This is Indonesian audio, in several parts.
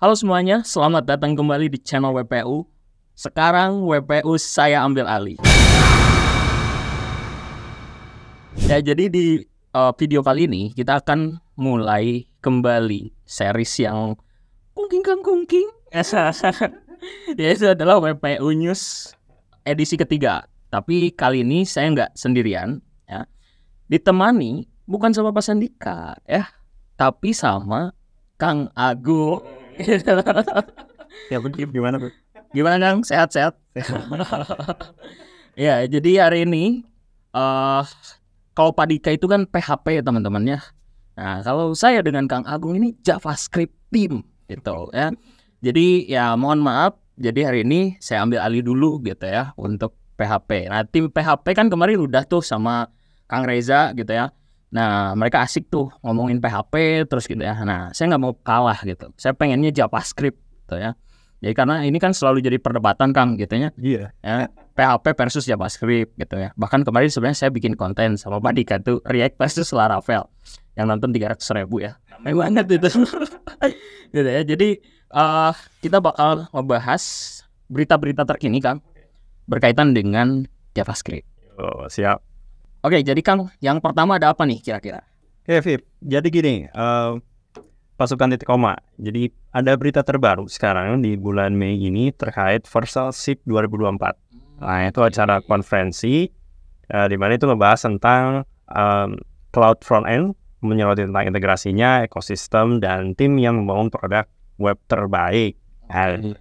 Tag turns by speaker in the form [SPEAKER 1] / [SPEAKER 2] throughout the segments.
[SPEAKER 1] Halo semuanya, selamat datang kembali di channel WPU. Sekarang WPU saya ambil alih. Ya, jadi di uh, video kali ini kita akan mulai kembali series yang kungking kang kungking. ya itu adalah WPU News edisi ketiga. Tapi kali ini saya nggak sendirian, ya. Ditemani bukan sama Pak Sandika, ya, tapi sama Kang Agung ya aku gimana bro? Gimana Kang? Sehat-sehat? ya jadi hari ini uh, kalau Padika itu kan PHP ya teman-temannya. Nah kalau saya dengan Kang Agung ini JavaScript team gitu ya. Jadi ya mohon maaf. Jadi hari ini saya ambil alih dulu gitu ya untuk PHP. Nah tim PHP kan kemarin udah tuh sama Kang Reza gitu ya. Nah, mereka asik tuh ngomongin PHP terus gitu ya. Nah, saya nggak mau kalah gitu. Saya pengennya JavaScript gitu ya. Jadi karena ini kan selalu jadi perdebatan Kang gitu ya. Iya. Ya, PHP versus JavaScript gitu ya. Bahkan kemarin sebenarnya saya bikin konten sama Pak Dika tuh React versus Laravel yang nonton 300 ribu ya. Ramai banget itu. gitu ya. Jadi uh, kita bakal membahas berita-berita terkini Kang berkaitan
[SPEAKER 2] dengan JavaScript. Oh, siap.
[SPEAKER 1] Oke, jadi Kang, yang pertama ada apa nih kira-kira?
[SPEAKER 2] Ya, Fib. Jadi gini, uh, pasukan titik koma. Jadi ada berita terbaru sekarang di bulan Mei ini terkait Versal SIP 2024. Nah, itu hmm, acara konferensi uh, di mana itu membahas tentang um, cloud front end, menyoroti tentang integrasinya, ekosistem dan tim yang membangun produk web terbaik. Uh,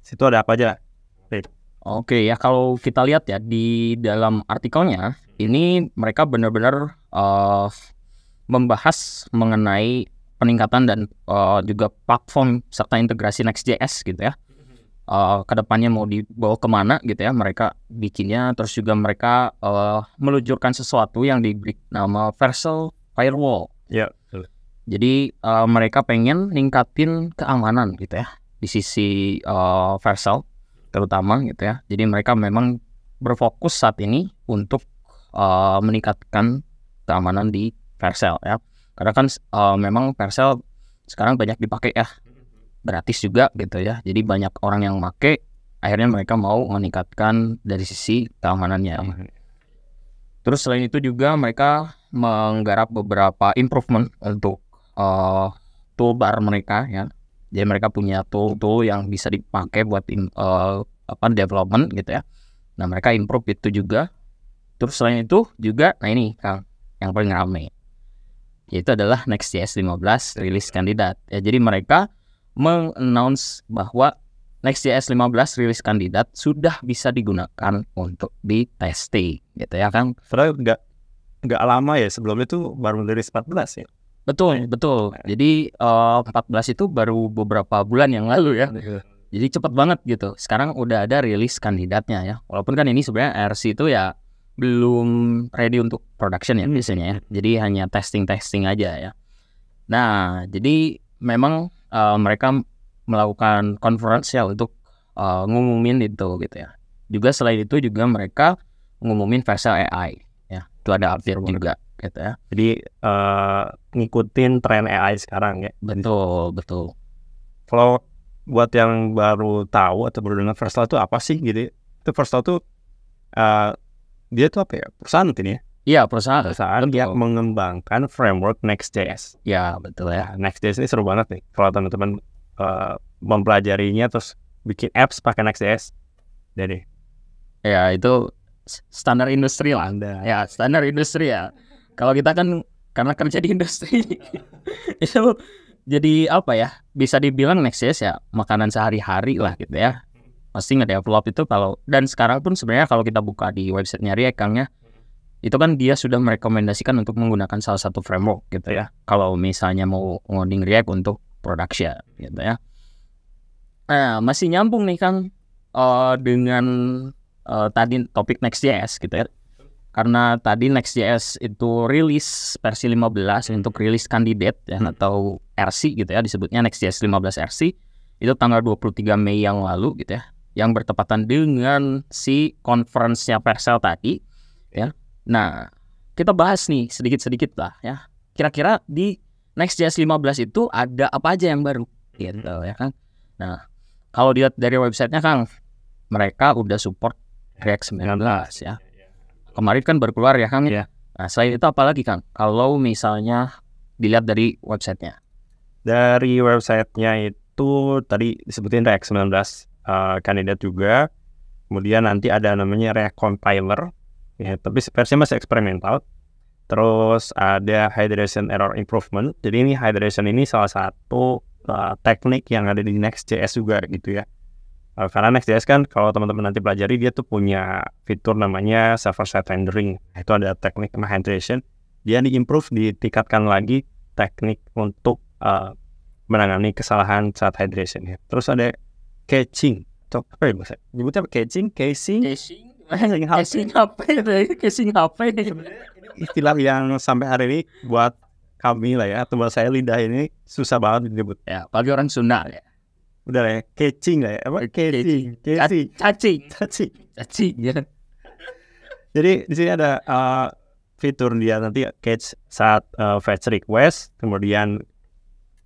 [SPEAKER 2] situ ada apa aja? Oke okay, ya
[SPEAKER 1] kalau kita lihat ya di dalam artikelnya ini mereka benar-benar uh, membahas mengenai peningkatan dan uh, juga platform serta integrasi Next.js gitu ya. Uh, eh, kedepannya mau dibawa kemana gitu ya mereka bikinnya terus juga mereka uh, meluncurkan sesuatu yang diberi nama Versal Firewall. Ya. Yeah. Jadi uh, mereka pengen ningkatin keamanan gitu ya di sisi uh, Versal terutama gitu ya. Jadi mereka memang berfokus saat ini untuk uh, meningkatkan keamanan di Vercel ya. Karena kan uh, memang Vercel sekarang banyak dipakai ya gratis juga gitu ya. Jadi banyak orang yang pakai akhirnya mereka mau meningkatkan dari sisi keamanannya. Terus selain itu juga mereka menggarap beberapa improvement untuk uh, eh, toolbar mereka ya. Jadi mereka punya tool-tool yang bisa dipakai buat in, uh, apa development gitu ya. Nah mereka improve itu juga Terus selain itu juga, nah ini Kang, yang paling ramai Yaitu adalah Next.js 15 rilis kandidat. Ya, jadi mereka mengannounce bahwa Next.js 15 rilis kandidat sudah bisa digunakan untuk di testing gitu ya kan. Padahal nggak nggak lama ya sebelumnya itu baru rilis 14 ya. Betul, iya. betul. Jadi uh, eh, 14 itu baru beberapa bulan yang lalu ya. Iya. Jadi cepat banget gitu. Sekarang udah ada rilis kandidatnya ya. Walaupun kan ini sebenarnya RC itu ya belum ready untuk production ya hmm. biasanya ya. Jadi hanya testing-testing aja ya. Nah, jadi memang uh, mereka melakukan ya untuk uh, ngumumin itu gitu ya. Juga selain itu juga mereka ngumumin facial AI ya. Itu ada update juga gitu ya.
[SPEAKER 2] Jadi uh, ngikutin tren AI sekarang ya. Betul, betul. Kalau buat yang baru tahu atau baru dengar first itu apa sih gitu? Ya? Itu first tuh uh, dia tuh apa ya perusahaan mungkin ya Iya perusahaan perusahaan betul. yang mengembangkan framework Next.js. Iya betul ya. Nah, Next.js ini seru banget nih. Kalau teman-teman uh, mempelajarinya terus bikin apps pakai Next.js, jadi. Iya itu standar industri lah. Anda. Ya standar industri ya. Kalau kita
[SPEAKER 1] kan karena kerja di industri itu jadi apa ya bisa dibilang Next.js ya makanan sehari-hari lah gitu ya Pasti nggak ngedevelop itu kalau dan sekarang pun sebenarnya kalau kita buka di websitenya React kan ya, itu kan dia sudah merekomendasikan untuk menggunakan salah satu framework gitu ya. Kalau misalnya mau ngoding React untuk production gitu ya. Nah, masih nyambung nih kan uh, dengan uh, tadi topik Next.js gitu ya. Karena tadi Next.js itu rilis versi 15 untuk rilis kandidat ya, hmm. atau RC gitu ya disebutnya Next.js 15 RC itu tanggal 23 Mei yang lalu gitu ya yang bertepatan dengan si konferensinya Persel tadi ya. Nah, kita bahas nih sedikit-sedikit lah ya. Kira-kira di next lima 15 itu ada apa aja yang baru gitu hmm. ya kan. Nah, kalau dilihat dari websitenya Kang, mereka udah support React 19 ya. Iya, iya. Kemarin kan berkeluar ya Kang. Ya. Iya. Nah, selain itu apa lagi Kang? Kalau misalnya dilihat dari websitenya.
[SPEAKER 2] Dari websitenya itu tadi disebutin React 19 Eh, kandidat juga. Kemudian nanti ada namanya React Compiler, ya, tapi versi masih eksperimental. Terus ada Hydration Error Improvement. Jadi ini Hydration ini salah satu uh, teknik yang ada di Next.js juga gitu ya. Uh, karena Next.js kan kalau teman-teman nanti pelajari dia tuh punya fitur namanya server-side rendering. Nah, itu ada teknik hydration. Dia improve ditingkatkan lagi teknik untuk uh, menangani kesalahan saat hydration ya. Terus ada catching atau apa ya maksudnya nyebutnya apa catching casing casing casing HP casing HP istilah yang sampai hari ini buat kami lah ya atau buat saya lidah ini susah banget disebut ya bagi orang Sunda ya udah lah ya catching lah ya apa catching catching cacing cacing cacing ya jadi di sini ada uh, fitur dia nanti catch saat uh, fetch request kemudian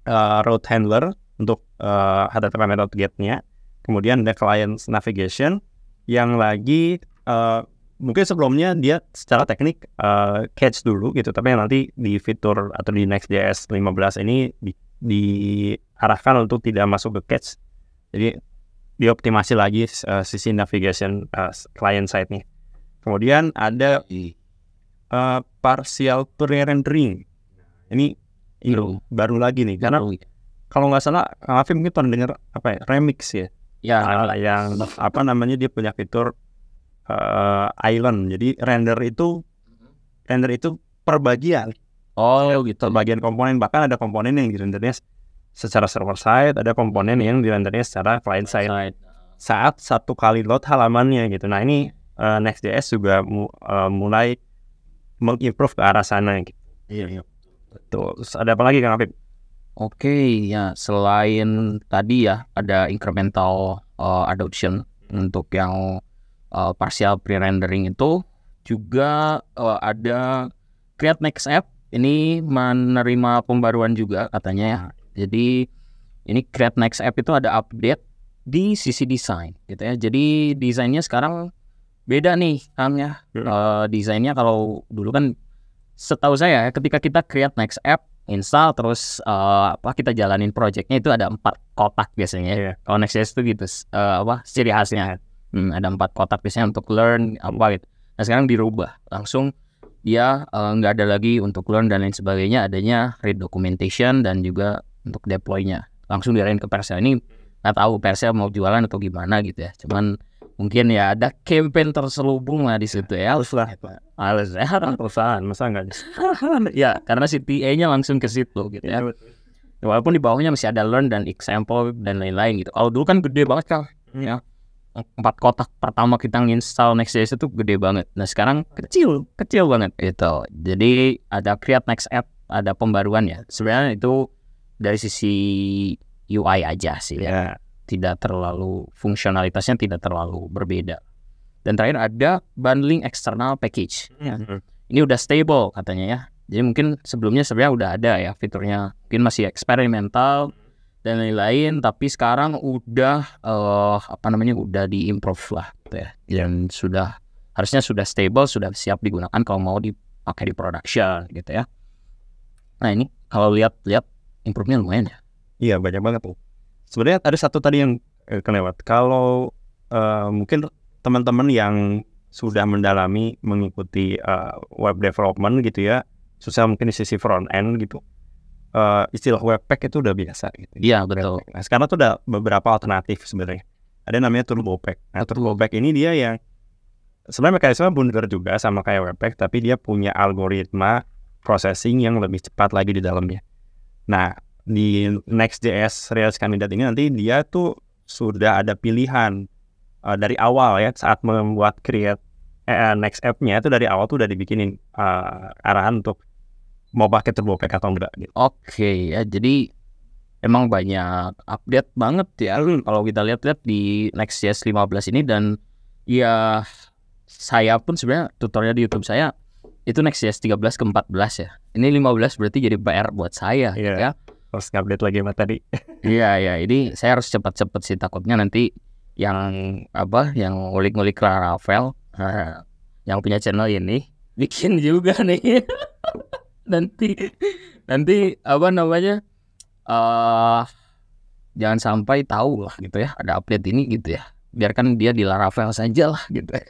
[SPEAKER 2] uh, route handler untuk uh, HTTP method gate-nya kemudian ada client navigation yang lagi uh, mungkin sebelumnya dia secara teknik uh, catch dulu gitu tapi nanti di fitur atau di next Next.js 15 ini di, diarahkan untuk tidak masuk ke catch jadi dioptimasi lagi uh, sisi navigation uh, client side nih kemudian ada uh, partial pre-rendering ini baru lagi nih karena kalau nggak salah Afif mungkin pernah dengar apa ya remix ya ya ah, yang apa namanya dia punya fitur uh, island. Jadi render itu render itu perbagian. Oh gitu. bagian komponen bahkan ada komponen yang direndernya secara server side, ada komponen yang direndernya secara client side. side. Saat satu kali load halamannya gitu. Nah ini uh, Next.js juga mu, uh, mulai mengimprove ke arah sana gitu. Iya, iya. Terus ada apa lagi Kang Afif? Oke, okay, ya selain
[SPEAKER 1] tadi ya ada incremental uh, adoption untuk yang uh, partial pre-rendering itu juga uh, ada create next app ini menerima pembaruan juga katanya ya. Jadi ini create next app itu ada update di sisi desain gitu ya. Jadi desainnya sekarang beda nih kan ya. Uh, desainnya kalau dulu kan setahu saya ya, ketika kita create next app install terus uh, apa kita jalanin projectnya itu ada empat kotak biasanya. Iya. Yeah. koneksi itu gitu uh, apa ciri khasnya. Iya. Hmm, ada empat kotak biasanya untuk learn hmm. apa gitu. Nah sekarang dirubah langsung dia ya, eh, nggak ada lagi untuk learn dan lain sebagainya adanya read documentation dan juga untuk deploynya langsung diarahin ke persel ini nggak tahu persel mau jualan atau gimana gitu ya cuman mungkin ya ada campaign terselubung lah di ya, situ ya harus lah harus ya, ya perusahaan masa enggak ya karena si TA-nya langsung ke situ gitu iya, ya walaupun di bawahnya masih ada learn dan example dan lain-lain gitu kalau dulu kan gede banget kan ya empat kotak pertama kita nginstall Next.js itu gede banget nah sekarang kecil kecil banget Itu. jadi ada create next app ada pembaruan ya sebenarnya itu dari sisi UI aja sih ya, ya tidak terlalu fungsionalitasnya tidak terlalu berbeda. Dan terakhir ada bundling external package. Ya. Hmm. Ini udah stable katanya ya. Jadi mungkin sebelumnya sebenarnya udah ada ya fiturnya. Mungkin masih eksperimental dan lain-lain. Tapi sekarang udah uh, apa namanya udah diimprove lah, gitu ya. Dan sudah harusnya sudah stable, sudah siap digunakan kalau mau dipakai di production gitu ya.
[SPEAKER 2] Nah ini kalau lihat-lihat improve-nya lumayan ya. Iya banyak banget tuh sebenarnya ada satu tadi yang eh, kelewat kalau uh, mungkin teman-teman yang sudah mendalami mengikuti uh, web development gitu ya susah mungkin di sisi front end gitu uh, istilah webpack itu udah biasa gitu iya betul nah, sekarang tuh udah beberapa alternatif sebenarnya ada namanya turbo pack nah turbo pack ini dia yang sebenarnya mekanisme bundar juga sama kayak webpack tapi dia punya algoritma processing yang lebih cepat lagi di dalamnya. Nah, di next JS Rails candidate ini nanti dia tuh sudah ada pilihan uh, dari awal ya saat membuat create eh, next app-nya itu dari awal tuh udah dibikinin uh, arahan untuk mau pakai turbo pack atau enggak gitu. Oke okay, ya jadi emang banyak update
[SPEAKER 1] banget ya kalau kita lihat-lihat di next Next.js 15 ini dan ya saya pun sebenarnya tutorial di YouTube saya itu next Next.js 13 ke 14 ya. Ini 15 berarti jadi PR buat saya yeah. ya harus update lagi mbak tadi. Iya iya, ini saya harus cepat-cepat sih takutnya nanti yang apa yang ngulik-ngulik Laravel eh, yang punya channel ini bikin juga nih nanti nanti apa namanya uh, jangan sampai tahu lah gitu ya ada update ini gitu ya biarkan dia di Laravel saja lah gitu ya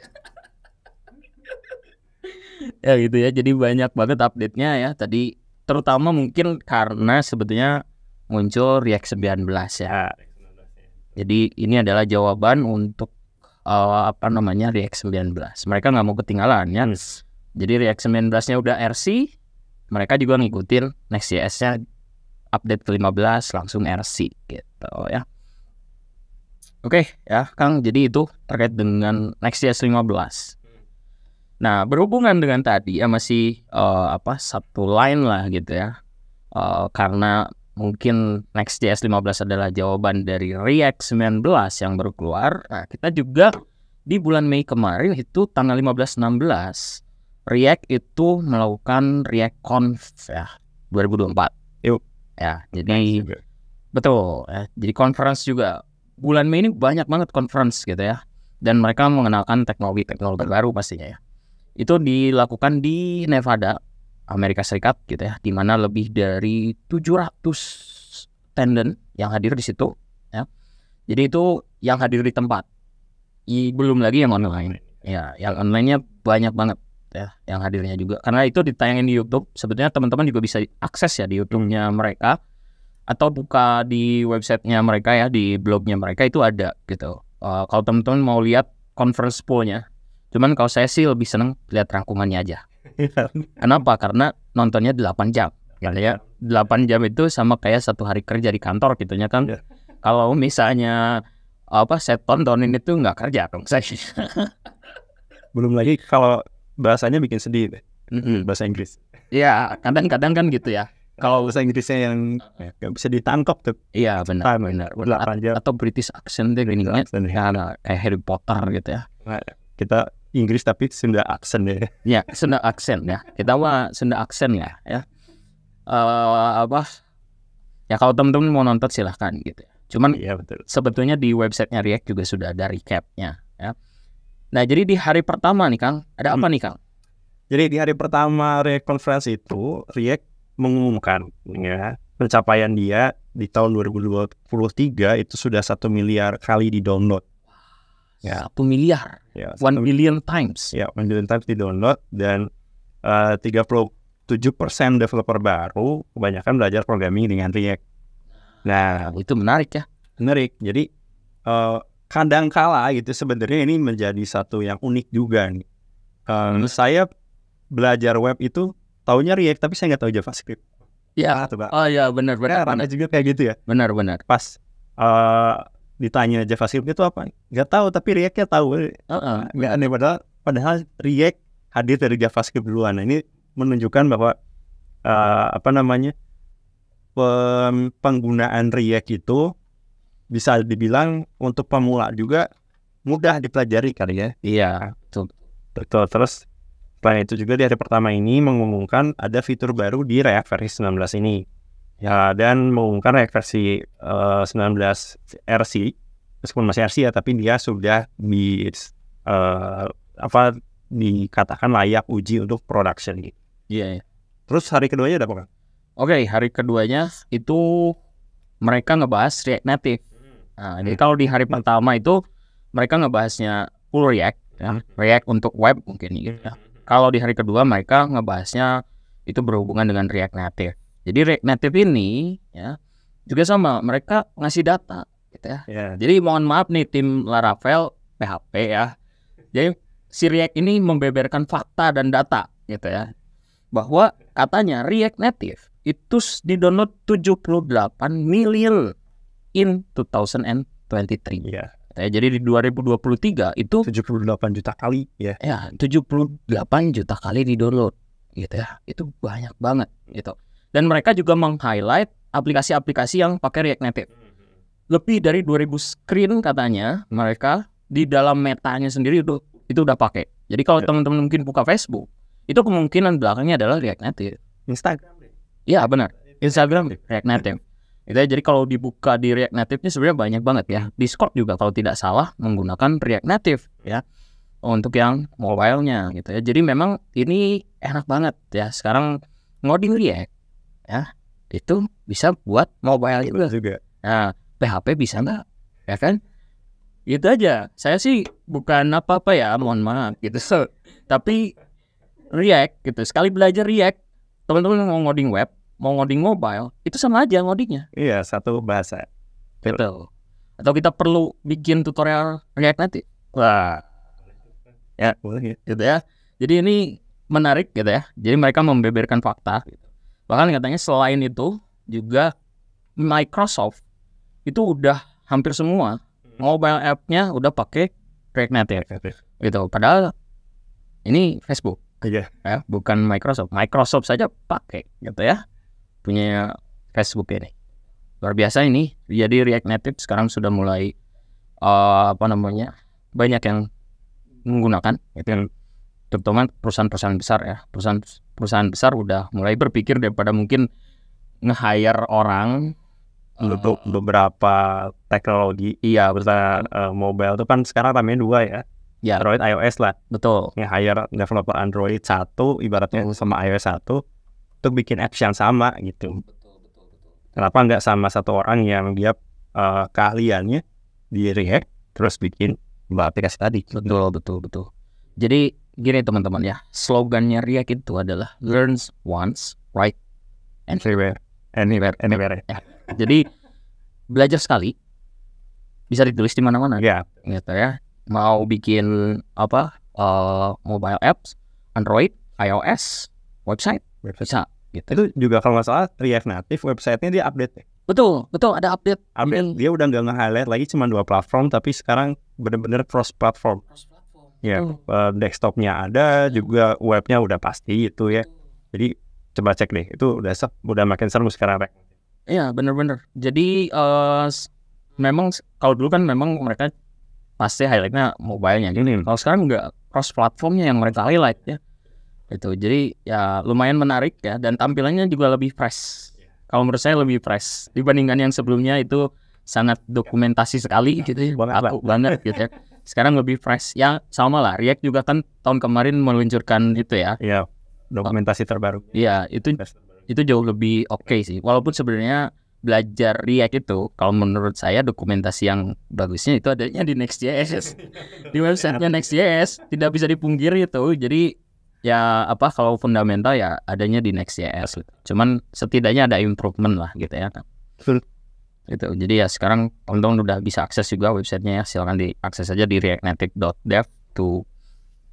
[SPEAKER 1] ya gitu ya jadi banyak banget update-nya ya tadi terutama mungkin karena sebetulnya muncul React 19 ya. Jadi ini adalah jawaban untuk uh, apa namanya React 19. Mereka nggak mau ketinggalan ya. Yes. Jadi React 19-nya udah RC, mereka juga ngikutin Next.js-nya update ke 15 langsung RC gitu ya. Oke okay, ya Kang, jadi itu terkait dengan Next.js 15. Nah, berhubungan dengan tadi ya masih uh, apa satu line lah gitu ya. Uh, karena mungkin next Next.js 15 adalah jawaban dari React 19 yang baru keluar. Nah, kita juga di bulan Mei kemarin itu tanggal 15 16 React itu melakukan React Conf ya 2024. Yuk. Ya, jadi betul. Ya, jadi conference juga bulan Mei ini banyak banget conference gitu ya. Dan mereka mengenalkan teknologi-teknologi baru pastinya ya itu dilakukan di Nevada, Amerika Serikat gitu ya, di mana lebih dari 700 tenden yang hadir di situ ya. Jadi itu yang hadir di tempat. I, belum lagi yang online. Ya, yang online-nya banyak banget ya yang hadirnya juga. Karena itu ditayangin di YouTube, sebetulnya teman-teman juga bisa akses ya di YouTube-nya mereka atau buka di websitenya mereka ya di blognya mereka itu ada gitu. Uh, kalau teman-teman mau lihat conference poll-nya Cuman kalau saya sih lebih seneng lihat rangkumannya aja. Kenapa? Karena nontonnya 8 jam. Ya, 8 ya. jam itu sama kayak satu hari kerja di kantor gitu ya kan. Yeah. Kalau misalnya apa saya tontonin itu nggak kerja dong saya.
[SPEAKER 2] Belum lagi kalau bahasanya bikin sedih Mm-hmm. Bahasa Inggris.
[SPEAKER 1] Iya, kadang-kadang kan gitu ya.
[SPEAKER 2] Kalau bahasa Inggrisnya yang nggak bisa ditangkap tuh. Iya benar. Time, ya, benar. benar. Atau British accent deh gini kan. Ya. Kayak Harry Potter gitu ya. Nah, kita
[SPEAKER 1] Inggris tapi Sunda aksen ya. Ya, Sunda aksen ya. Kita mah Sunda aksen ya, ya. Uh, apa? Ya kalau teman-teman mau nonton silahkan gitu. Cuman ya, betul. sebetulnya di websitenya React juga sudah ada recapnya ya. Nah jadi di hari
[SPEAKER 2] pertama nih Kang, ada apa hmm. nih Kang? Jadi di hari pertama React Conference itu React mengumumkan ya pencapaian dia di tahun 2023 itu sudah satu miliar kali di download yeah.
[SPEAKER 1] satu miliar,
[SPEAKER 2] yeah, one million times. Ya, yeah, one million times di download dan eh, uh, 37 persen developer baru kebanyakan belajar programming dengan React. Nah, itu menarik ya. Menarik. Jadi uh, kadang kala gitu sebenarnya ini menjadi satu yang unik juga nih. Um, hmm. Saya belajar web itu tahunya React tapi saya nggak tahu JavaScript. Ya. Ah, oh ya benar benar. Karena juga kayak gitu ya. Benar benar. Pas uh, ditanya aja JavaScript itu apa nggak tahu tapi React-nya tahu uh-uh. nggak aneh padahal padahal React hadir dari JavaScript duluan nah, ini menunjukkan bahwa uh, apa namanya pem- penggunaan React itu bisa dibilang untuk pemula juga mudah dipelajari kali ya iya betul betul terus selain itu juga di hari pertama ini mengumumkan ada fitur baru di React versi 19 ini ya dan mengumumkan versi uh, 19 RC meskipun masih RC ya tapi dia sudah di uh, apa dikatakan layak uji untuk production gitu. Iya. Yeah. Terus hari keduanya ada apa kan? Oke, okay, hari keduanya itu mereka ngebahas React Native.
[SPEAKER 1] Hmm. Nah, jadi kalau di hari pertama itu mereka ngebahasnya full React, ya. Hmm. React untuk web mungkin. Gitu ya. Hmm. Kalau di hari kedua mereka ngebahasnya itu berhubungan dengan React Native. Jadi React Native ini ya juga sama mereka ngasih data gitu ya. Yeah. Jadi mohon maaf nih tim Laravel PHP ya. Jadi si React ini membeberkan fakta dan data gitu ya. Bahwa katanya React Native itu di-download 78 million in 2023. Yeah. Iya. Gitu ya, jadi di 2023 itu 78 juta kali ya. Yeah. Ya, 78 juta kali di-download gitu ya. Itu banyak banget gitu. Dan mereka juga meng-highlight aplikasi-aplikasi yang pakai React Native. Hmm. Lebih dari 2000 screen katanya mereka di dalam metanya sendiri itu itu udah pakai. Jadi kalau teman ya. teman-teman mungkin buka Facebook, itu kemungkinan belakangnya adalah React Native. Instagram. Iya benar. Instagram React Native. Itu jadi kalau dibuka di React Native nya sebenarnya banyak banget ya. Discord juga kalau tidak salah menggunakan React Native ya untuk yang mobile-nya gitu ya. Jadi memang ini enak banget ya. Sekarang ngoding React ya itu bisa buat mobile iya, juga. juga. Nah, PHP bisa nggak? Ya kan? Itu aja. Saya sih bukan apa-apa ya, mohon maaf gitu. So, tapi React gitu. Sekali belajar React, teman-teman mau ngoding web, mau ngoding mobile, itu sama aja ngodingnya. Iya, satu bahasa. Betul. Atau kita perlu bikin tutorial React nanti? Wah. Ya, boleh ya. gitu ya. Jadi ini menarik gitu ya. Jadi mereka membeberkan fakta gitu Bahkan katanya selain itu juga Microsoft itu udah hampir semua hmm. mobile app-nya udah pakai React Native. Gitu. Padahal ini Facebook. Iya. Ya, bukan Microsoft. Microsoft saja pakai gitu ya. Punya Facebook ini. Luar biasa ini. Jadi React Native sekarang sudah mulai uh, apa namanya? banyak yang menggunakan yang terutama perusahaan-perusahaan besar ya perusahaan perusahaan besar udah mulai berpikir
[SPEAKER 2] daripada mungkin nge-hire orang untuk uh, beberapa teknologi iya betul uh, mobile itu kan sekarang ramai dua ya ya Android iOS lah betul nge-hire developer Android satu ibaratnya betul. sama iOS satu untuk bikin apps yang sama gitu betul, betul, betul. kenapa nggak sama satu orang yang dia uh, keahliannya di React terus bikin aplikasi tadi betul betul betul
[SPEAKER 1] jadi gini teman-teman ya, slogannya Riak itu adalah learns once, right everywhere, anywhere, anywhere. Ya. Jadi belajar sekali bisa ditulis di mana-mana. Ya. Yeah. Gitu ya. Mau bikin apa? Uh, mobile apps, Android, iOS, website, website. bisa. Gitu. Itu
[SPEAKER 2] juga kalau nggak salah React Native websitenya dia update. Ya? Betul, betul ada update. Update. Dia udah nggak nge-highlight lagi cuma dua platform, tapi sekarang benar-benar cross platform. Cross ya uh, desktopnya ada juga webnya udah pasti itu ya jadi coba cek deh itu udah sep, udah makin seru sekarang rek
[SPEAKER 1] iya benar bener jadi uh, memang kalau dulu kan memang mereka pasti highlightnya mobilenya nya gini hmm. kalau sekarang nggak cross platformnya yang mereka highlight ya itu jadi ya lumayan menarik ya dan tampilannya juga lebih fresh kalau menurut saya lebih fresh dibandingkan yang sebelumnya itu sangat dokumentasi sekali gitu ya. Banget, banget gitu ya sekarang lebih fresh ya sama lah React juga kan tahun kemarin meluncurkan itu ya iya dokumentasi terbaru iya itu itu jauh lebih oke okay sih walaupun sebenarnya belajar React itu kalau menurut saya dokumentasi yang bagusnya itu adanya di Next.js di websitenya Next.js tidak bisa dipungkir itu jadi ya apa kalau fundamental ya adanya di Next.js gitu. cuman setidaknya ada improvement lah gitu ya kan gitu jadi ya sekarang untung udah bisa akses juga websitenya ya silahkan diakses aja di reactnative.dev to uh,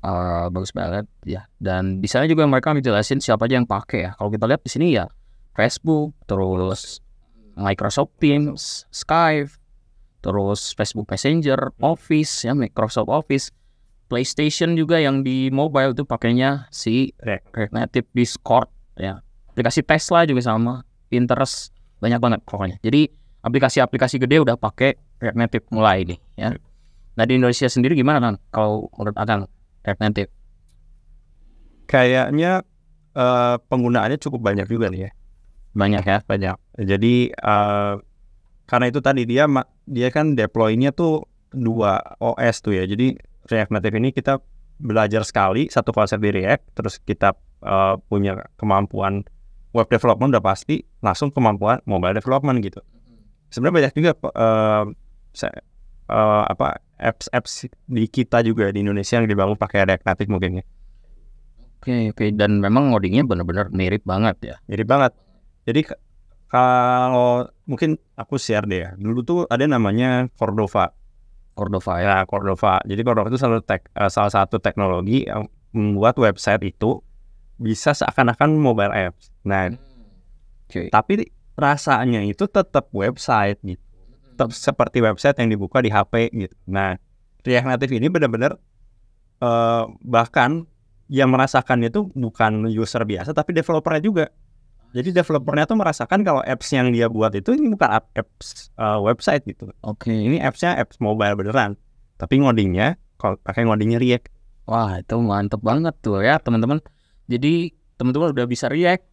[SPEAKER 1] ah, bagus banget ya dan di sana juga mereka menjelaskan siapa aja yang pakai ya kalau kita lihat di sini ya Facebook terus Microsoft Teams Skype terus Facebook Messenger Office ya Microsoft Office PlayStation juga yang di mobile itu pakainya si React Native Discord ya aplikasi Tesla juga sama Pinterest banyak banget pokoknya jadi aplikasi-aplikasi gede udah pakai React Native mulai nih ya. Nah di Indonesia sendiri gimana kan kalau menurut Anda React Native?
[SPEAKER 2] Kayaknya uh, penggunaannya cukup banyak juga nih ya. Banyak ya, banyak. Jadi uh, karena itu tadi dia dia kan deploy-nya tuh dua OS tuh ya. Jadi React Native ini kita belajar sekali satu konsep di React, terus kita uh, punya kemampuan web development udah pasti, langsung kemampuan mobile development gitu sebenarnya banyak juga uh, uh, apa apps-apps di kita juga di Indonesia yang dibangun pakai React Native mungkin ya. Oke, okay, oke. Okay. Dan memang codingnya benar-benar mirip banget ya. Mirip banget. Jadi kalau mungkin aku share deh ya. Dulu tuh ada namanya Cordova. Cordova ya. Nah, Cordova. Jadi Cordova itu salah, tek, uh, salah satu teknologi yang membuat website itu bisa seakan-akan mobile apps. Nah, hmm. okay. tapi rasanya itu tetap website gitu tetap seperti website yang dibuka di HP gitu nah React Native ini benar-benar uh, eh, bahkan yang merasakan itu bukan user biasa tapi developernya juga jadi developernya tuh merasakan kalau apps yang dia buat itu ini bukan apps uh, website gitu. Oke. Okay. Ini appsnya apps mobile beneran. Tapi ngodingnya kalau pakai ngodingnya React. Wah
[SPEAKER 1] itu mantep banget tuh ya teman-teman. Jadi teman-teman udah bisa React,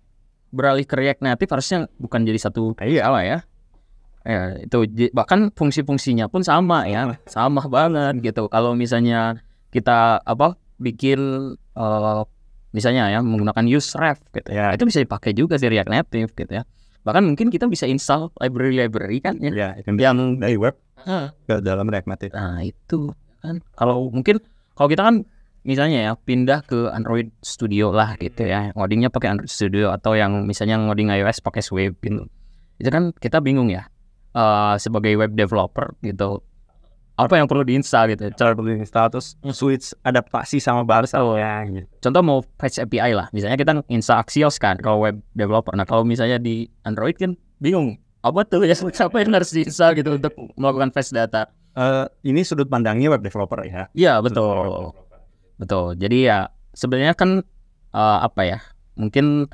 [SPEAKER 1] beralih ke React Native harusnya bukan jadi satu iya lah ya ya itu bahkan fungsi-fungsinya pun sama ya sama banget gitu kalau misalnya kita apa bikin uh, misalnya ya menggunakan use ref gitu ya itu bisa dipakai juga di React Native gitu ya bahkan mungkin kita bisa install library-library kan ya, ya yang, yang dari web ke dalam React Native nah itu kan kalau mungkin kalau kita kan misalnya ya pindah ke Android Studio lah gitu ya ngodingnya pakai Android Studio atau yang misalnya ngoding iOS pakai Swift gitu itu kan kita bingung ya uh, sebagai web developer gitu apa yang perlu diinstal gitu cara perlu diinstal terus hmm. switch adaptasi sama bahasa oh, ya gitu. contoh mau fetch API lah misalnya kita install Axios kan kalau web developer nah kalau misalnya di Android kan bingung apa tuh ya apa yang harus diinstal gitu untuk melakukan
[SPEAKER 2] fetch data uh, ini sudut pandangnya web developer ya
[SPEAKER 1] iya betul Betul. Jadi ya sebenarnya kan uh, apa ya? Mungkin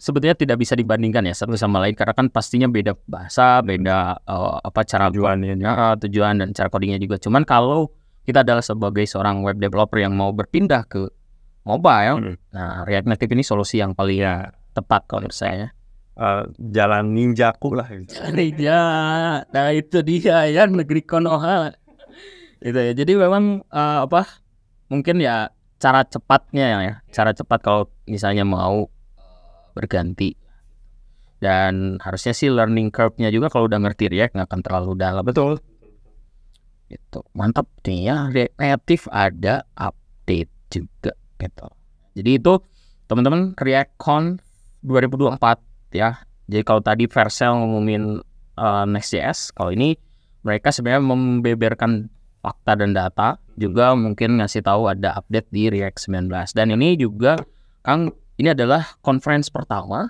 [SPEAKER 1] sebetulnya tidak bisa dibandingkan ya satu sama lain karena kan pastinya beda bahasa, beda uh, apa cara tujuannya, ya. uh, eh, tujuan dan cara codingnya juga. Cuman kalau kita adalah sebagai seorang web developer yang mau berpindah ke mobile, hmm. nah React Native ini solusi yang paling ya. tepat
[SPEAKER 2] kalau menurut saya. Uh, jalan ninjaku lah.
[SPEAKER 1] ninja, nah itu dia ya negeri Konoha. gitu ya. Jadi memang uh, apa mungkin ya cara cepatnya ya, ya cara cepat kalau misalnya mau berganti dan harusnya sih learning curve-nya juga kalau udah ngerti React nggak akan terlalu dalam betul itu mantap nih ya React Native ada update juga gitu jadi itu teman-teman con 2024 ya jadi kalau tadi Vercel ngumumin uh, Next.js kalau ini mereka sebenarnya membeberkan fakta dan data juga mungkin ngasih tahu ada update di React 19 dan ini juga Kang ini adalah conference pertama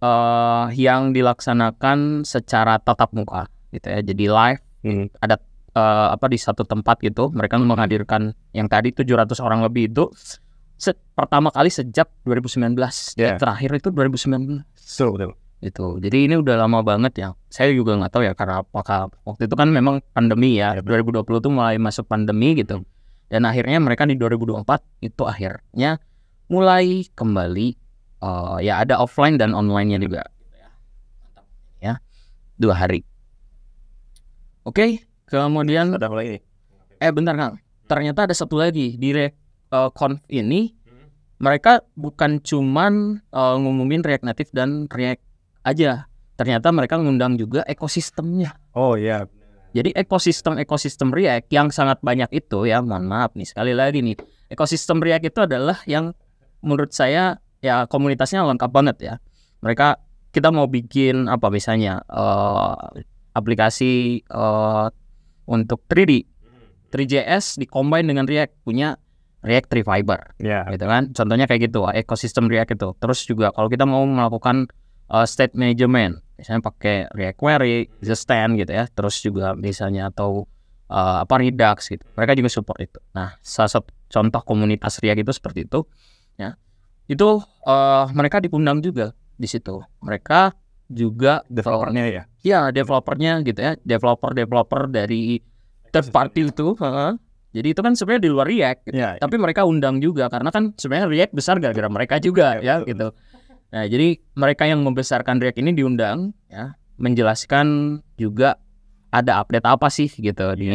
[SPEAKER 1] uh, yang dilaksanakan secara tatap muka gitu ya jadi live hmm. ada uh, apa di satu tempat gitu mereka menghadirkan yang tadi 700 orang lebih itu pertama kali sejak 2019 yeah. terakhir itu 2019 so, itu jadi ini udah lama banget ya saya juga nggak tahu ya karena apakah waktu itu kan memang pandemi ya 2020 iya. itu mulai masuk pandemi gitu hmm. dan akhirnya mereka di 2024 itu akhirnya mulai kembali uh, ya ada offline dan online nya juga ya dua hari oke okay, kemudian ada mulai eh bentar kang ternyata ada satu lagi di uh, ini hmm. mereka bukan cuman uh, ngumumin React Native dan React aja ternyata mereka ngundang juga ekosistemnya oh ya jadi ekosistem ekosistem React yang sangat banyak itu ya mohon maaf nih sekali lagi nih ekosistem React itu adalah yang menurut saya ya komunitasnya lengkap banget ya mereka kita mau bikin apa misalnya uh, aplikasi uh, untuk 3D 3JS dikombin dengan React punya React 3 Fiber, yeah. gitu kan? Contohnya kayak gitu, ekosistem React itu. Terus juga kalau kita mau melakukan uh, state management misalnya pakai React Query, Stand gitu ya, terus juga misalnya atau uh, apa Redux gitu. Mereka juga support itu. Nah, salah satu contoh komunitas React itu seperti itu. Ya, itu uh, mereka diundang juga di situ. Mereka juga developernya ya. Iya, developernya gitu ya, developer developer dari third party itu. Uh, jadi itu kan sebenarnya di luar React, gitu. ya, ya. tapi mereka undang juga karena kan sebenarnya React besar gara-gara mereka juga iya, iya, ya, ya gitu. Nah, jadi mereka yang membesarkan React ini diundang ya, menjelaskan juga ada update apa sih gitu iya. di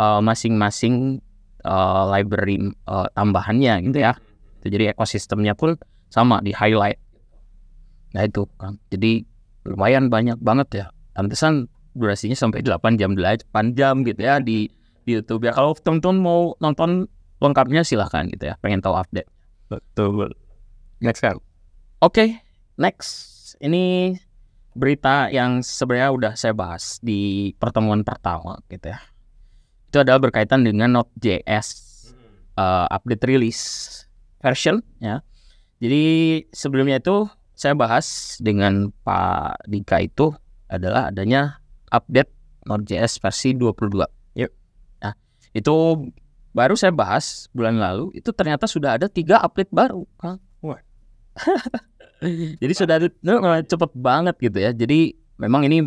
[SPEAKER 1] eh, masing-masing uh, library uh, tambahannya gitu ya. Jadi ekosistemnya pun sama di highlight. Nah itu kan. Jadi lumayan banyak banget ya. Pantesan durasinya sampai 8 jam 8 jam gitu ya di, di YouTube ya. Kalau teman-teman mau nonton lengkapnya silahkan gitu ya. Pengen tahu update. Betul. Next time. Oke, okay, next. Ini berita yang sebenarnya udah saya bahas di pertemuan pertama gitu ya. Itu adalah berkaitan dengan Node.js uh, update release version ya. Jadi sebelumnya itu saya bahas dengan Pak Dika itu adalah adanya update Node.js versi 22. Yep. Nah, itu baru saya bahas bulan lalu itu ternyata sudah ada tiga update baru. Jadi sudah cepet banget gitu ya. Jadi memang ini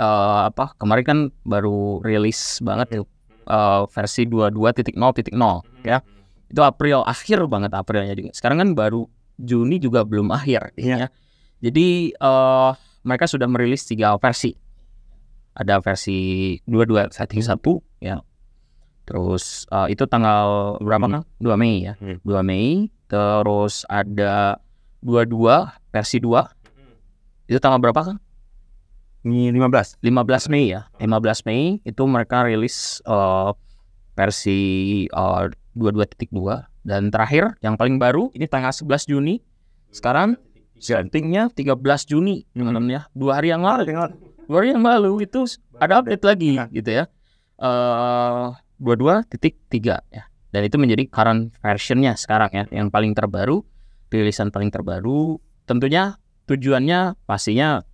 [SPEAKER 1] uh, apa kemarin kan baru rilis banget uh, versi 22.0.0 ya. Itu April akhir banget Aprilnya juga. Sekarang kan baru Juni juga belum akhir yeah. Iya. ya. Jadi uh, mereka sudah merilis tiga versi. Ada versi satu ya. Terus uh, itu tanggal berapa Dua 2 Mei ya. 2 hmm. Mei. Terus ada 22 versi 2 hmm. itu tanggal berapa kan? Ini 15. 15 Mei ya. 15 hmm. Mei itu mereka rilis uh, versi uh, eh, 22.2 dan terakhir yang paling baru ini tanggal 11 Juni. Sekarang settingnya 13 Juni hmm. ya. Dua hari yang lalu. Dua hari yang lalu itu ada update lagi nah. gitu ya. Uh, eh, 22.3 ya. Dan itu menjadi current versionnya sekarang ya yang paling terbaru rilisan paling terbaru tentunya tujuannya pastinya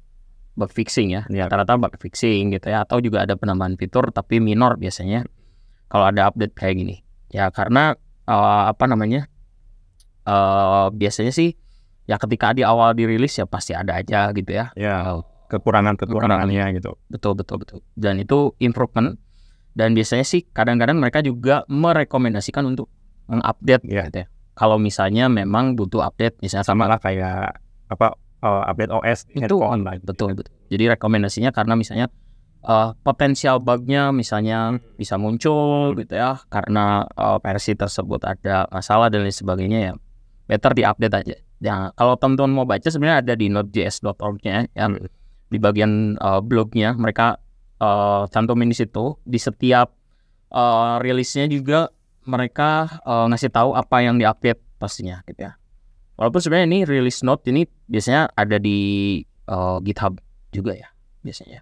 [SPEAKER 1] bug fixing ya iya. rata-rata bug fixing gitu ya atau juga ada penambahan fitur tapi minor biasanya kalau ada update kayak gini ya karena uh, apa namanya uh, biasanya sih ya ketika di awal dirilis ya pasti ada aja gitu ya ya kekurangan kekurangannya gitu betul betul betul dan itu improvement dan biasanya sih kadang-kadang mereka juga merekomendasikan untuk mengupdate ya. gitu ya kalau misalnya memang butuh update misalnya sama lah kayak apa uh, update OS itu online gitu betul, kan. betul jadi rekomendasinya karena misalnya uh, potensial bugnya misalnya bisa muncul hmm. gitu ya karena uh, versi tersebut ada masalah dan lain sebagainya ya better di update aja ya kalau teman-teman mau baca sebenarnya ada di nodejs.org-nya ya hmm. di bagian uh, blognya mereka uh, cantumin di situ di setiap uh, rilisnya juga mereka uh, ngasih tahu apa yang diupdate pastinya gitu ya. Walaupun sebenarnya ini release note ini biasanya ada di uh, GitHub juga ya biasanya.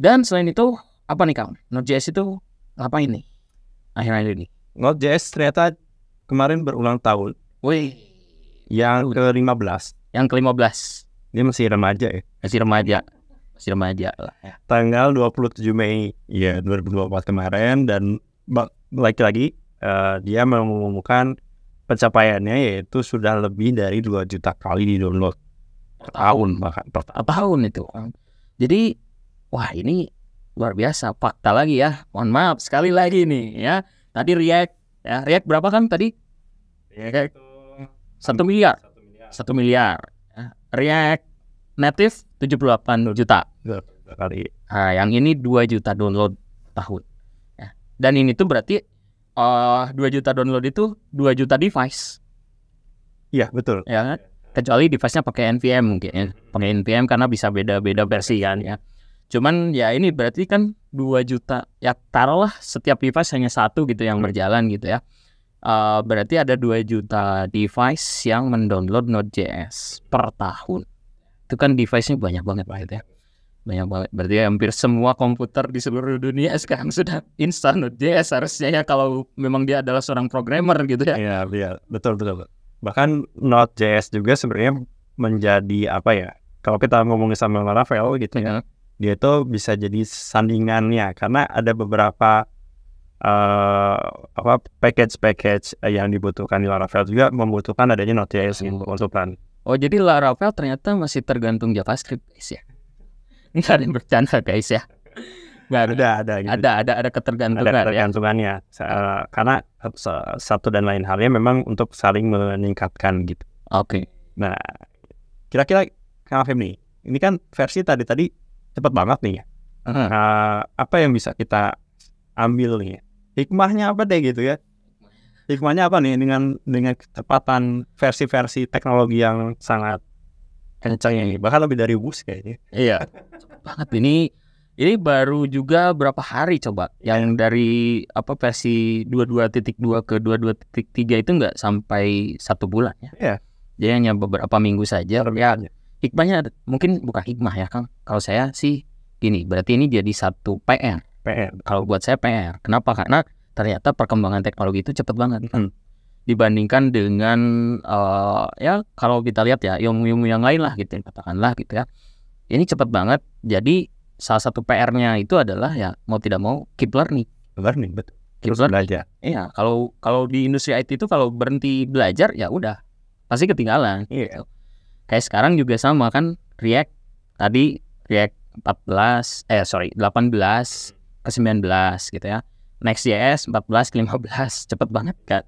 [SPEAKER 1] Dan selain itu apa nih kang? Node.js itu
[SPEAKER 2] apa ini? akhir-akhir ini? Node.js ternyata kemarin berulang tahun. Wih. Yang ke-15. Yang ke-15. Dia masih remaja ya? Masih remaja. Masih remaja lah ya. Tanggal 27 Mei ya 2024 kemarin dan bak lagi-lagi uh, eh, dia mengumumkan pencapaiannya yaitu sudah lebih dari 2 juta kali di download per tahun bahkan per tahun. tahun itu jadi wah ini
[SPEAKER 1] luar biasa fakta lagi ya mohon maaf sekali lagi nih ya tadi react ya react berapa kan tadi react satu miliar satu miliar ya. react native 78 juta kali nah yang ini 2 juta download tahun dan ini tuh berarti uh, eh, 2 juta download itu 2 juta device. Iya, betul. Ya kan? Kecuali device-nya pakai NVM mungkin ya. Pakai NVM karena bisa beda-beda versi kan ya. Cuman ya ini berarti kan 2 juta ya taruhlah setiap device hanya satu gitu yang berjalan gitu ya. Uh, berarti ada 2 juta device yang mendownload Node.js per tahun. Itu kan device-nya banyak banget Pak gitu ya banyak banget berarti hampir semua komputer di seluruh dunia sekarang sudah instan Node.js ya, harusnya ya kalau memang dia adalah seorang
[SPEAKER 2] programmer gitu ya iya iya betul betul bahkan Node.js juga sebenarnya menjadi apa ya kalau kita ngomongin sama Laravel gitu ya, ya dia itu bisa jadi sandingannya karena ada beberapa uh, apa package-package yang dibutuhkan di Laravel juga membutuhkan adanya Node.js untuk gitu, oh. konsultan oh jadi
[SPEAKER 1] Laravel ternyata masih tergantung JavaScript ya nggak ada yang bercanda guys ya
[SPEAKER 2] nggak ada ada ada, gitu. ada ada ada ketergantungan ada ketergantungannya ya. uh, karena satu dan lain halnya memang untuk saling meningkatkan gitu oke okay. nah kira-kira kang Afim nih ini kan versi tadi tadi cepat banget nih ya uh -huh. uh, apa yang bisa kita ambil nih hikmahnya apa deh gitu ya hikmahnya apa nih dengan dengan kecepatan versi-versi teknologi yang sangat kencang ini bahkan lebih dari bus kayaknya iya banget ini ini
[SPEAKER 1] baru juga berapa hari coba yang dari apa versi 22.2 ke 22.3 itu nggak sampai satu bulan ya iya jadi hanya beberapa minggu saja ya hikmahnya mungkin bukan hikmah ya Kang kalau saya sih gini berarti ini jadi satu PR PR kalau buat saya PR kenapa karena ternyata perkembangan teknologi itu cepat banget hmm dibandingkan dengan uh, ya kalau kita lihat ya ilmu-ilmu yang lain lah gitu ya, katakanlah gitu ya ini cepat banget jadi salah satu PR-nya itu adalah ya mau tidak mau keep learning learning betul keep Terus learning. belajar iya kalau kalau di industri IT itu kalau berhenti belajar ya udah pasti ketinggalan iya yeah. Gitu. kayak sekarang juga sama kan React tadi React 14 eh sorry 18 ke 19 gitu ya next Next.js 14 ke 15 cepet banget kan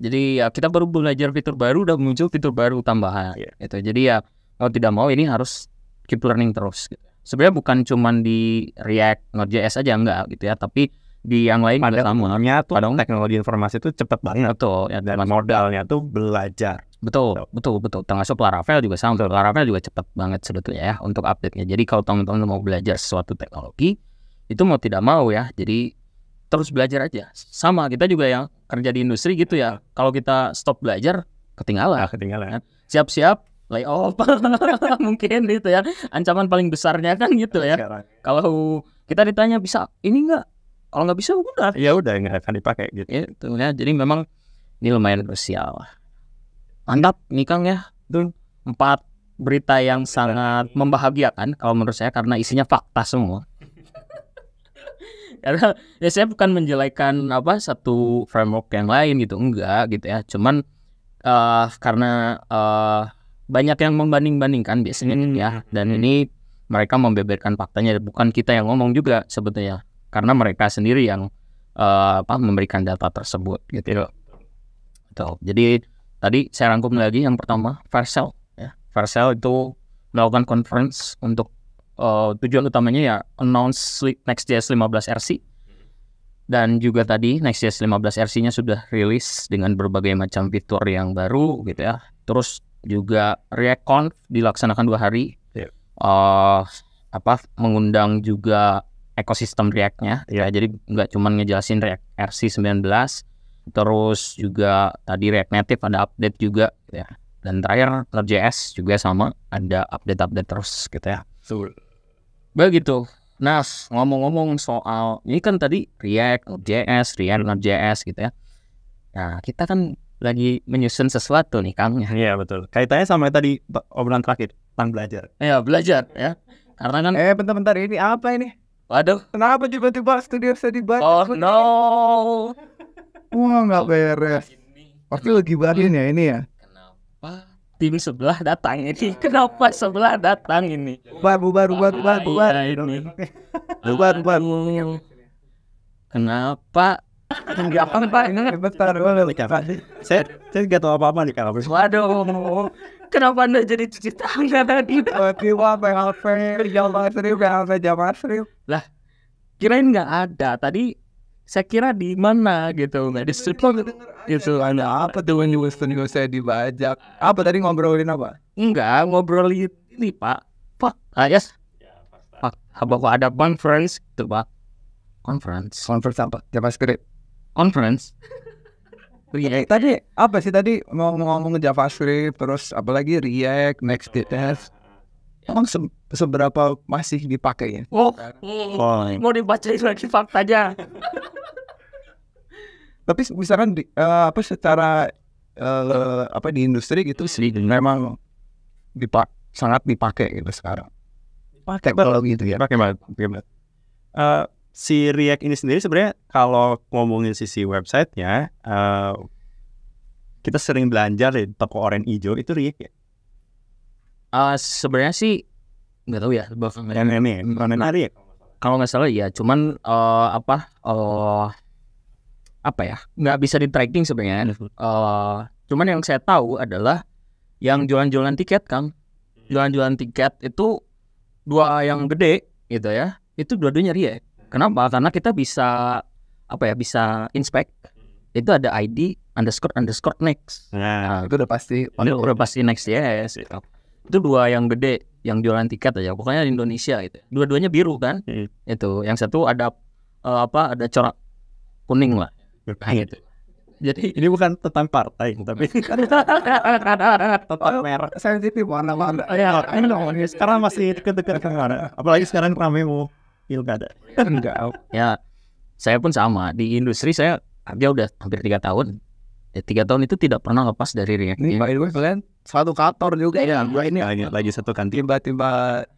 [SPEAKER 1] jadi ya kita baru belajar fitur baru udah muncul fitur baru tambahan yeah. Itu Jadi ya kalau tidak mau ini harus keep learning terus gitu. Sebenarnya bukan cuma di React, Node.js aja enggak gitu ya, tapi di yang lain pada umumnya tuh pada teknologi informasi itu cepat banget. Betul. Ya, dan modalnya tuh belajar. Betul, betul, betul. Termasuk Laravel juga sama. Betul. Laravel juga cepat banget sebetulnya ya untuk update-nya. Jadi kalau teman-teman mau belajar sesuatu teknologi, itu mau tidak mau ya. Jadi terus belajar aja. Sama kita juga yang kerja di industri gitu ya. Kalau kita stop belajar, ketinggalan. Ah, ketinggalan. Kan? Siap-siap off mungkin gitu ya. Ancaman paling besarnya kan gitu ya. Kalau kita ditanya bisa ini enggak?
[SPEAKER 2] Kalau nggak bisa udah. Ya udah nggak akan dipakai gitu. Itu ya. Jadi
[SPEAKER 1] memang ini lumayan krusial. Mantap nih Kang ya. Tuh empat berita yang sangat membahagiakan kalau menurut saya karena isinya fakta semua karena ya saya bukan menjelekan apa satu framework yang lain gitu enggak gitu ya cuman uh, karena uh, banyak yang membanding-bandingkan biasanya hmm. ya hmm, dan hmm, ini hmm. mereka membeberkan faktanya bukan kita yang ngomong juga sebetulnya karena mereka sendiri yang uh, apa memberikan data tersebut gitu Tuh. Gitu. jadi tadi saya rangkum lagi yang pertama versel ya Versel itu melakukan conference untuk uh, tujuan utamanya ya announce Next.js 15 RC dan juga tadi Next.js 15 RC-nya sudah rilis dengan berbagai macam fitur yang baru gitu ya. Terus juga conf dilaksanakan dua hari. Yeah. Iya. Uh, apa mengundang juga ekosistem React-nya. Gitu yeah. Ya, jadi nggak cuma ngejelasin React RC 19, terus juga tadi React Native ada update juga gitu ya. Dan terakhir Node.js juga sama ada update-update terus gitu ya. Betul begitu nah ngomong-ngomong soal ini kan tadi React, JS, React, JS gitu ya nah kita kan lagi menyusun sesuatu nih Kang iya betul kaitannya sama tadi
[SPEAKER 3] obrolan terakhir tentang belajar iya belajar ya karena kan eh bentar-bentar ini apa ini Waduh. Kenapa tiba-tiba studio saya dibantu? Oh no. Wah nggak beres. Pasti lagi bahasnya ya ini ya tim sebelah datang
[SPEAKER 1] ini kenapa sebelah datang ini baru baru baru baru baru ini
[SPEAKER 2] baru bubar kenapa Enggak apa ini kan bentar Saya saya nggak tahu apa apa nih kalau Waduh, kenapa anda jadi
[SPEAKER 3] cuci tangan tadi? Tiba PHP, jaman serius, PHP jaman Lah, kirain nggak ada. Tadi saya kira di mana gitu iya, nggak di strip club itu gitu. ada apa tuh yang Winston you saya dibajak iya. apa tadi ngobrolin apa enggak ngobrolin ini pak pak ah yes ya, pak apa kok ada conference itu pak conference conference apa JavaScript conference React. Iya, tadi apa sih tadi mau ngomong, ngomong JavaScript terus apalagi React, next details, oh, Emang se seberapa masih dipakai ya?
[SPEAKER 1] Oh, oh. oh. mau dibacain lagi faktanya.
[SPEAKER 3] tapi misalkan di, uh, apa secara uh, apa di industri gitu sih memang dipak sangat dipakai gitu sekarang pakai teknologi itu ya pakai banget
[SPEAKER 2] uh, si React ini sendiri sebenarnya kalau ngomongin sisi websitenya uh, kita sering belanja di toko orange hijau itu React ya? Uh, sebenarnya sih nggak tahu ya bahkan ini ya? Nah, kalau nggak
[SPEAKER 1] salah ya cuman uh, apa uh, apa ya nggak bisa di tracking sebenarnya uh, cuman yang saya tahu adalah yang jualan-jualan tiket kang iya. jualan-jualan tiket itu dua yang gede gitu ya itu dua-duanya ria kenapa karena kita bisa apa ya bisa inspect hmm. itu ada ID underscore underscore next nah, nah itu udah pasti itu udah pasti next yes iya. itu dua yang gede yang jualan tiket aja pokoknya di Indonesia gitu dua-duanya biru kan iya. itu yang satu ada uh, apa ada corak kuning lah Nah, gitu.
[SPEAKER 2] Jadi ini bukan tentang partai, tapi tentang oh, merek. Sensitif warna warna. Ya, sekarang masih deket Apalagi sekarang ramai mau pilkada.
[SPEAKER 3] Enggak.
[SPEAKER 1] Ya, saya pun sama di industri saya kerja udah hampir tiga tahun. Ya, tiga tahun itu tidak pernah lepas dari ini. Ini by the way kalian
[SPEAKER 3] satu kantor juga
[SPEAKER 1] ya. Gue ini lagi satu kantin. Tiba-tiba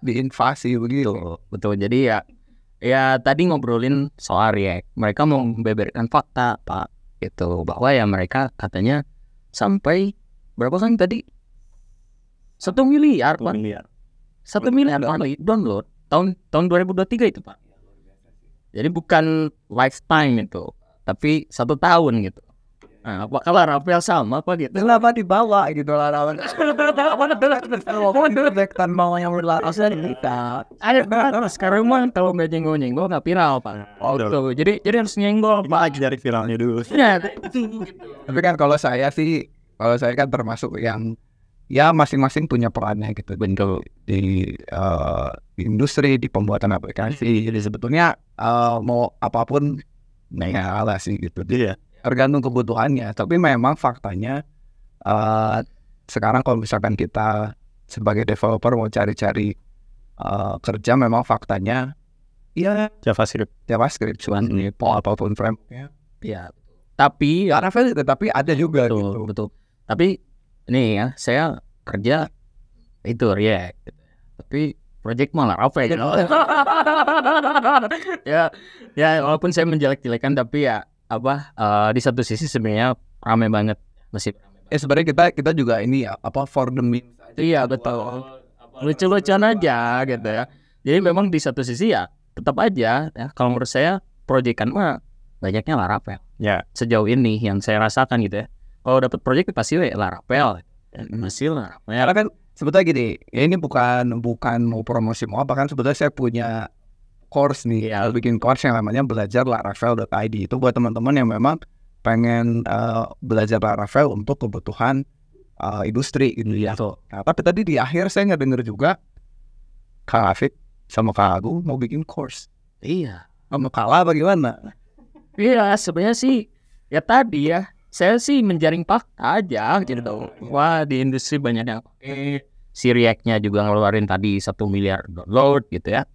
[SPEAKER 1] diinvasi begitu. Betul. Jadi ya ya tadi ngobrolin soal React mereka mau membeberkan fakta pak itu bahwa ya mereka katanya sampai berapa kan tadi satu miliar pak satu miliar kali download tahun tahun 2023 itu pak jadi bukan lifetime itu tapi satu tahun gitu Ah, apa rapi larapel sama apa gitu? Kenapa dibawa gitu larawan? Kan mau yang larasnya kita. Ada sekarang mah kalau nggak
[SPEAKER 3] nyenggol nyenggol nggak viral pak. Oh tuh. Jadi jadi harus nyenggol pak. Dari viralnya dulu. Ya. Tapi kan kalau saya sih kalau saya kan termasuk yang ya masing-masing punya perannya gitu. bentuk Di, uh, industri di pembuatan aplikasi. Hmm. Jadi sebetulnya uh, mau apapun nggak ya, sih gitu. yeah tergantung kebutuhannya. Tapi memang faktanya uh, sekarang kalau misalkan kita sebagai developer mau cari-cari uh, kerja, memang faktanya ya JavaScript, JavaScript cuman hmm. ini apapun frameworknya.
[SPEAKER 1] Ya, tapi karena ya tapi ada juga betul, gitu. Betul. Tapi ini ya, saya kerja itu React, tapi project malah apa ya? ya, ya walaupun saya menjelek-jelekan tapi ya apa uh, di satu sisi sebenarnya ramai banget masih eh sebenarnya kita kita juga ini ya apa for the meme iya betul lucu-lucuan aja gitu ya jadi memang di satu sisi ya tetap aja ya kalau menurut saya proyekan mah banyaknya larapel. ya sejauh ini
[SPEAKER 3] yang saya rasakan gitu ya kalau dapat proyek pasti we, ya Laravel masih hmm. Laravel karena kan sebetulnya gini ya ini bukan bukan mau promosi mau apa kan sebetulnya saya punya course nih yeah. Iya. bikin course yang namanya belajar laravel.id itu buat teman-teman yang memang pengen uh, belajar laravel untuk kebutuhan uh, industri gitu ya. So. Iya. Nah, tapi tadi di akhir saya nggak dengar juga Kak Afif sama Kak Agung mau bikin course. Iya. Sama kalah bagaimana? Iya, sebenarnya sih ya tadi
[SPEAKER 1] ya saya sih menjaring fakta aja gitu. Oh, Wah di industri banyak yang pakai eh, si React-nya juga ngeluarin tadi satu miliar download gitu ya.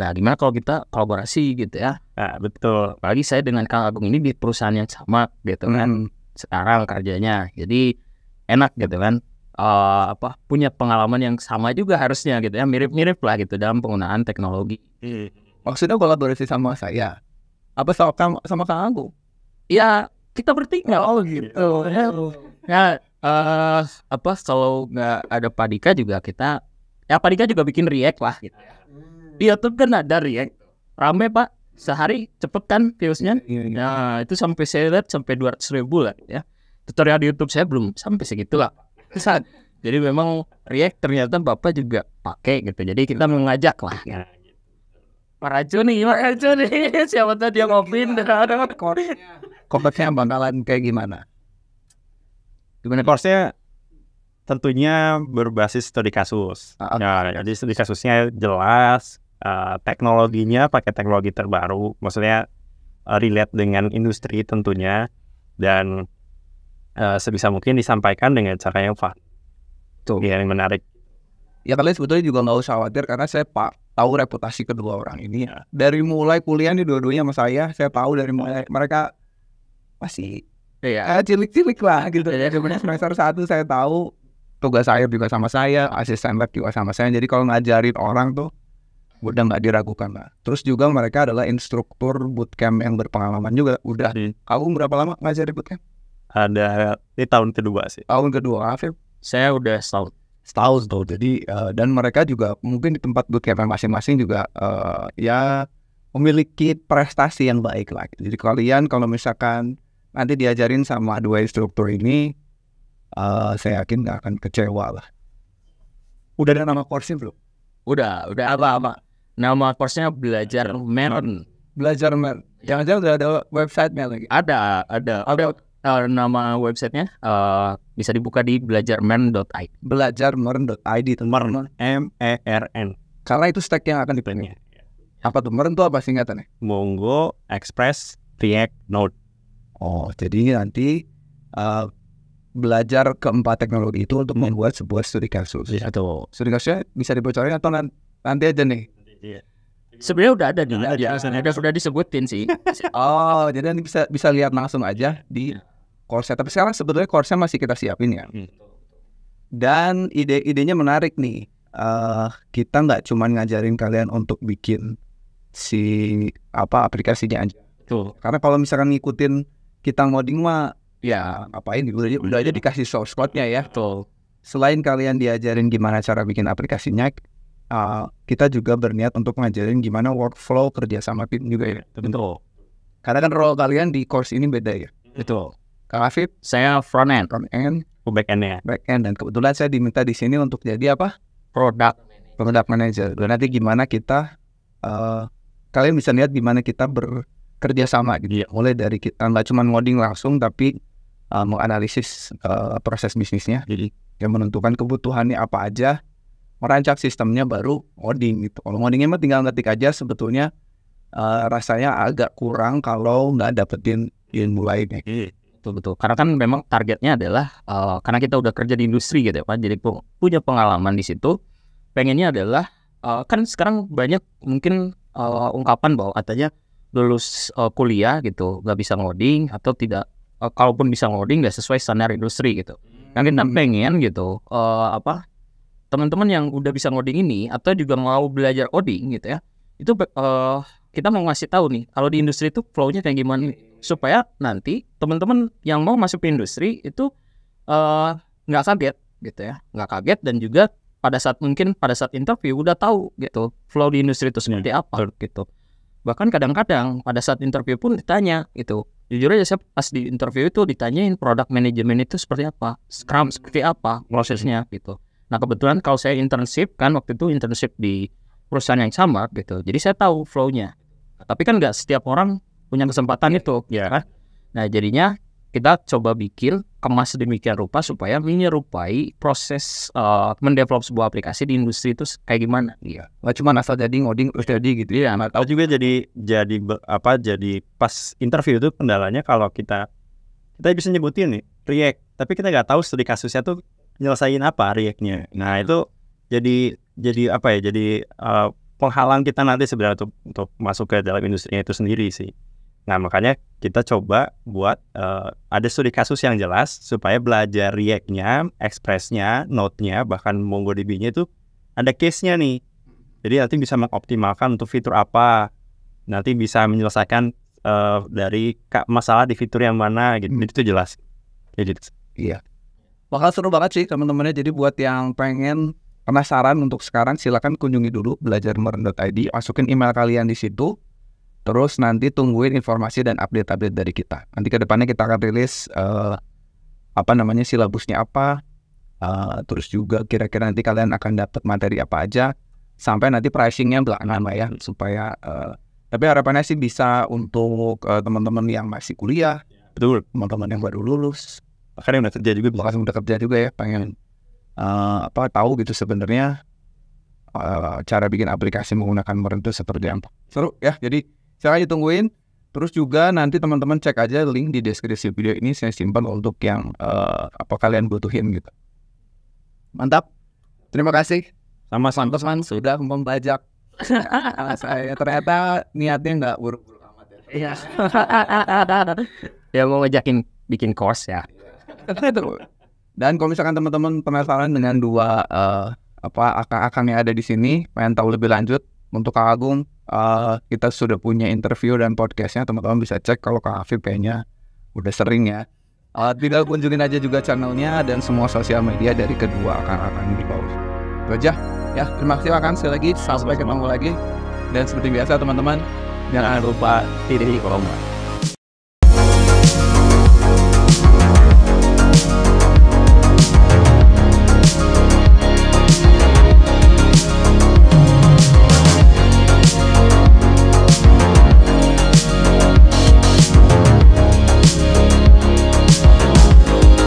[SPEAKER 1] Nah, gimana kalau kita kolaborasi gitu ya? Nah, betul. Apalagi saya dengan Kang Agung ini di perusahaan yang sama gitu kan. Hmm. Sekarang kerjanya. Jadi enak gitu kan. Uh, apa punya pengalaman yang sama juga harusnya gitu ya mirip-mirip lah gitu dalam penggunaan teknologi. Hmm. Maksudnya kolaborasi sama saya? Apa sama
[SPEAKER 3] sama, sama Kang Agung? Ya kita bertiga. Oh gitu. Oh.
[SPEAKER 1] Ya, uh, apa kalau nggak ada Padika juga kita ya Padika juga bikin react lah gitu. Ya. YouTube iya, kan ada ya rame pak sehari cepet kan viewsnya nah itu sampai saya lihat sampai dua ratus ribu lah ya tutorial di YouTube saya belum sampai segitulah Saat. jadi memang react ternyata bapak juga pakai gitu jadi kita mengajak lah ya. Pak Rajo nih, Pak nih, siapa tahu dia mau pindah kan korsnya.
[SPEAKER 2] Konteksnya bakalan kayak gimana? Gimana korsnya? Tentunya berbasis studi kasus. Uh, ah, okay. Ah. Ya, jadi studi kasusnya jelas, uh, teknologinya pakai teknologi terbaru, maksudnya uh, relate dengan industri tentunya dan
[SPEAKER 3] uh, sebisa mungkin disampaikan dengan cara yang fun, tuh iya, yang menarik. Ya kalian sebetulnya juga nggak usah khawatir karena saya pak tahu reputasi kedua orang ini. Ya. Dari mulai kuliah nih dua-duanya sama saya, saya tahu dari iya. mulai mereka masih Iya. Ya, cilik-cilik lah gitu ya. semester satu saya tahu tugas saya juga sama saya, asisten lab juga sama saya. Jadi kalau ngajarin orang tuh udah nggak diragukan lah. Terus juga mereka adalah instruktur bootcamp yang berpengalaman juga. Udah, hmm. kamu berapa lama ngajar di bootcamp? Ada di tahun kedua sih. Tahun kedua, Afif? Ya. Saya udah setahun. Setahun tuh. Jadi uh, dan mereka juga mungkin di tempat bootcamp masing-masing juga uh, ya memiliki prestasi yang baik lah. Jadi kalian kalau misalkan nanti diajarin sama dua instruktur ini, uh, saya yakin nggak akan kecewa lah. Udah ada nama kursi belum?
[SPEAKER 1] Udah, udah apa-apa Nama kursnya belajar iya. Melon.
[SPEAKER 3] Belajar Melon.
[SPEAKER 1] Jangan-jangan ya. udah ada website-nya lagi? Ada, ada. Ada uh, eh,
[SPEAKER 3] nama websitenya uh, bisa dibuka di belajarmern.id. Belajarmern.id itu mern M E R N. Karena itu stack yang akan dipenuhi. Iya, iya. Apa tuh mern itu apa singkatannya? Mongo Express React Node. Oh, jadi nanti uh, belajar keempat teknologi itu untuk membuat sebuah studi kasus. Iya, tuh. Studi kasusnya bisa dibocorin atau nanti aja nih Iya. Sebenarnya udah ada juga, ya, ada sudah disebutin sih. oh, jadi nanti bisa bisa lihat langsung aja iya. di course Tapi sekarang sebetulnya course masih kita siapin ya. Hmm. Dan ide-idenya menarik nih. Uh, kita nggak cuma ngajarin kalian untuk bikin si apa aplikasinya aja. Tuh. Karena kalau misalkan ngikutin kita ngoding mah iya. ya ngapain gitu. udah, udah aja iya. dikasih source code-nya ya. Tuh. Selain kalian diajarin gimana cara bikin aplikasinya, uh, kita juga berniat untuk ngajarin gimana workflow kerja sama juga ya. Betul. Karena kan role kalian di course ini beda ya. Betul. Kak Afif, saya front end. Front end. Back end ya. Back end dan kebetulan saya diminta di sini untuk jadi apa? Product. Product manager. Dan nanti gimana kita uh, kalian bisa lihat gimana kita bekerja sama gitu. Yeah. Mulai dari kita nggak cuma modding langsung tapi uh, menganalisis uh, proses bisnisnya. Jadi yang menentukan kebutuhannya apa aja, merancang sistemnya baru ngoding gitu. Kalau ngodingnya mah tinggal ngetik aja sebetulnya uh, rasanya agak kurang kalau nggak dapetin ilmu lainnya. Betul betul.
[SPEAKER 1] Karena kan memang targetnya adalah uh, karena kita udah kerja di industri gitu ya Pak, jadi punya pengalaman di situ. Pengennya adalah uh, kan sekarang banyak mungkin uh, ungkapan bahwa katanya lulus uh, kuliah gitu nggak bisa ngoding atau tidak uh, kalaupun bisa ngoding nggak sesuai standar industri gitu. Yang kita hmm. pengen gitu uh, apa teman-teman yang udah bisa ngoding ini atau juga mau belajar coding gitu ya itu uh, kita mau ngasih tahu nih kalau di industri itu flow-nya kayak gimana nih, supaya nanti teman-teman yang mau masuk ke industri itu eh, nggak uh, kaget gitu ya nggak kaget dan juga pada saat mungkin pada saat interview udah tahu gitu flow di industri itu sendiri iya. apa gitu bahkan kadang-kadang pada saat interview pun ditanya gitu jujur aja saya pas di interview itu ditanyain produk manajemen itu seperti apa scrum seperti apa prosesnya gitu Nah kebetulan kalau saya internship kan waktu itu internship di perusahaan yang sama gitu, jadi saya tahu flow-nya. tapi kan nggak setiap orang punya kesempatan itu, ya kan? Nah jadinya kita coba bikin kemas demikian rupa supaya menyerupai proses uh, mendevelop
[SPEAKER 2] sebuah aplikasi di industri itu kayak gimana iya nggak cuma asal jadi ngoding terus jadi gitu ya Nah, tahu juga jadi jadi apa jadi pas interview itu kendalanya kalau kita kita bisa nyebutin nih React tapi kita nggak tahu studi kasusnya tuh nyelesain apa reactnya iya. Nah itu jadi jadi apa ya? Jadi uh, penghalang kita nanti sebenarnya untuk, untuk masuk ke dalam industri itu sendiri sih. Nah makanya kita coba buat uh, ada studi kasus yang jelas supaya belajar reactnya expressnya note nya bahkan MongoDB-nya itu ada case-nya nih. Jadi nanti bisa mengoptimalkan untuk fitur apa, nanti bisa menyelesaikan uh, dari masalah di fitur yang mana gitu. Hmm. Itu jelas. Ya,
[SPEAKER 3] Iya bakal seru banget sih teman-temannya. Jadi buat yang pengen penasaran untuk sekarang silakan kunjungi dulu belajar ID masukin email kalian di situ. Terus nanti tungguin informasi dan update-update dari kita. Nanti ke depannya kita akan rilis uh, apa namanya silabusnya apa, uh, terus juga kira-kira nanti kalian akan dapat materi apa aja sampai nanti pricingnya belakangan lah ya supaya uh, tapi harapannya sih bisa untuk teman teman-teman yang masih kuliah betul teman-teman yang baru lulus bahkan yang udah kerja juga bahkan udah kerja juga ya pengen uh, apa tahu gitu sebenarnya uh, cara bikin aplikasi menggunakan Merlin itu seperti apa seru ya jadi saya aja tungguin terus juga nanti teman-teman cek aja link di deskripsi video ini saya simpan untuk yang uh, apa kalian butuhin gitu mantap terima kasih sama sama teman sudah membajak saya ternyata niatnya nggak buruk-buruk amat ya. Iya. ya mau ngajakin bikin course ya. Dan kalau misalkan teman-teman penasaran dengan dua uh, apa akang-akang yang ada di sini, pengen tahu lebih lanjut untuk Kak Agung, uh, kita sudah punya interview dan podcastnya, teman-teman bisa cek kalau Kak Afif kayaknya udah sering ya. Uh, tinggal kunjungin aja juga channelnya dan semua sosial media dari kedua akang-akang di bawah. Itu aja. Ya, terima kasih akan sekali lagi. Sampai ketemu lagi. Dan seperti biasa teman-teman, jangan lupa kolom. komentar.